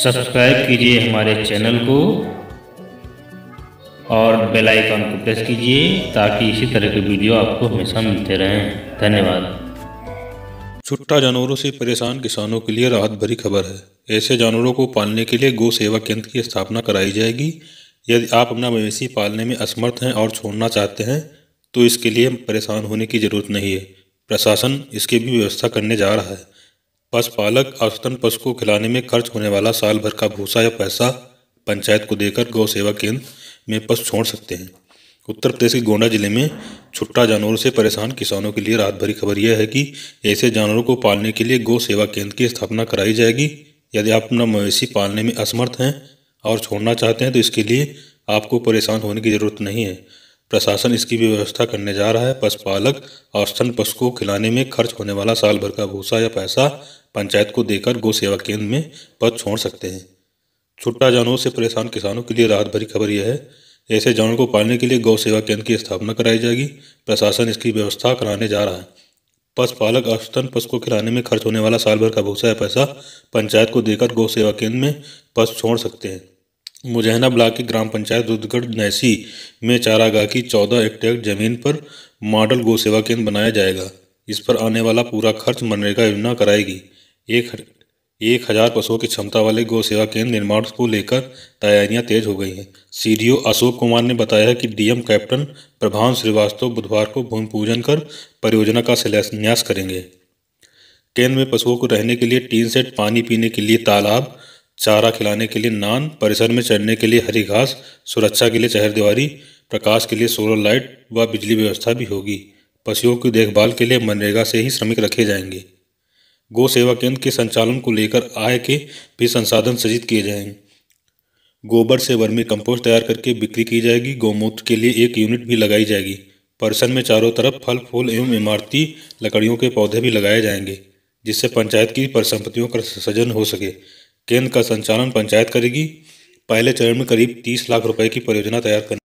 subscribe कीजिए हमारे channel को और बेल आइकन को प्रेस कीजिए ताकि इसी तरह के वीडियो आपको हमेशा मिलते रहें धन्यवाद छुट्टा जानवरों से परेशान किसानों के लिए राहत भरी खबर है ऐसे जानवरों को पालने के लिए गौ सेवा केंद्र की स्थापना कराई जाएगी यदि आप अपना मवेशी पालने में असमर्थ हैं और छोड़ना चाहते हैं तो इसके लिए परेशान होने की ज़रूरत नहीं है प्रशासन इसकी भी व्यवस्था करने जा रहा है पशुपालक औसतन पशु को खिलाने में खर्च होने वाला साल भर का भूसा या पैसा पंचायत को देकर गौ सेवा केंद्र में पशु छोड़ सकते हैं उत्तर प्रदेश के गोंडा जिले में छुट्टा जानवरों से परेशान किसानों के लिए राहत भरी खबर यह है कि ऐसे जानवरों को पालने के लिए गौ सेवा केंद्र की स्थापना कराई जाएगी यदि आप अपना मवेशी पालने में असमर्थ हैं और छोड़ना चाहते हैं तो इसके लिए आपको परेशान होने की ज़रूरत नहीं है प्रशासन इसकी भी व्यवस्था करने जा रहा है पशुपालक स्तन पशु को खिलाने में खर्च होने वाला साल भर का भूसा या पैसा पंचायत को देकर गो सेवा केंद्र में पद छोड़ सकते हैं छुट्टा जानवरों से परेशान किसानों के लिए राहत भरी खबर यह है ऐसे जानवरों को पालने के लिए गौ सेवा केंद्र की स्थापना कराई जाएगी प्रशासन इसकी व्यवस्था कराने जा रहा है पशुपालक स्तन पशु को खिलाने में खर्च होने वाला साल भर का भूसा या पैसा पंचायत को देकर गौ सेवा केंद्र में पशु छोड़ सकते हैं मुजहना ब्लॉक की ग्राम पंचायत रुद्रगढ़ नैसी में चारागाह की चौदह हेक्टेयर जमीन पर मॉडल गौ सेवा केंद्र बनाया जाएगा इस पर आने वाला पूरा खर्च मनरेगा योजना कराएगी एक एक हजार पशुओं की क्षमता वाले गौ सेवा केंद्र निर्माण को लेकर तैयारियां तेज हो गई हैं सीडीओ अशोक कुमार ने बताया कि डीएम कैप्टन प्रभान श्रीवास्तव बुधवार को भूमि पूजन कर परियोजना का शिलान्यास करेंगे केंद्र में पशुओं को रहने के लिए टीन सेट पानी पीने के लिए तालाब चारा खिलाने के लिए नान परिसर में चढ़ने के लिए हरी घास सुरक्षा के लिए चहरदीवारी प्रकाश के लिए सोलर लाइट व बिजली व्यवस्था भी होगी पशुओं की देखभाल के लिए मनरेगा से ही श्रमिक रखे जाएंगे गो सेवा केंद्र के संचालन को लेकर आय के भी संसाधन सृजित किए जाएंगे गोबर से वर्मी कंपोस्ट तैयार करके बिक्री की जाएगी गौमूत्र के लिए एक यूनिट भी लगाई जाएगी परिसर में चारों तरफ फल फूल एवं इमारती लकड़ियों के पौधे भी लगाए जाएंगे जिससे पंचायत की परिसंपत्तियों का सृजन हो सके केंद्र का संचालन पंचायत करेगी पहले चरण में करीब तीस लाख रुपए की परियोजना तैयार करने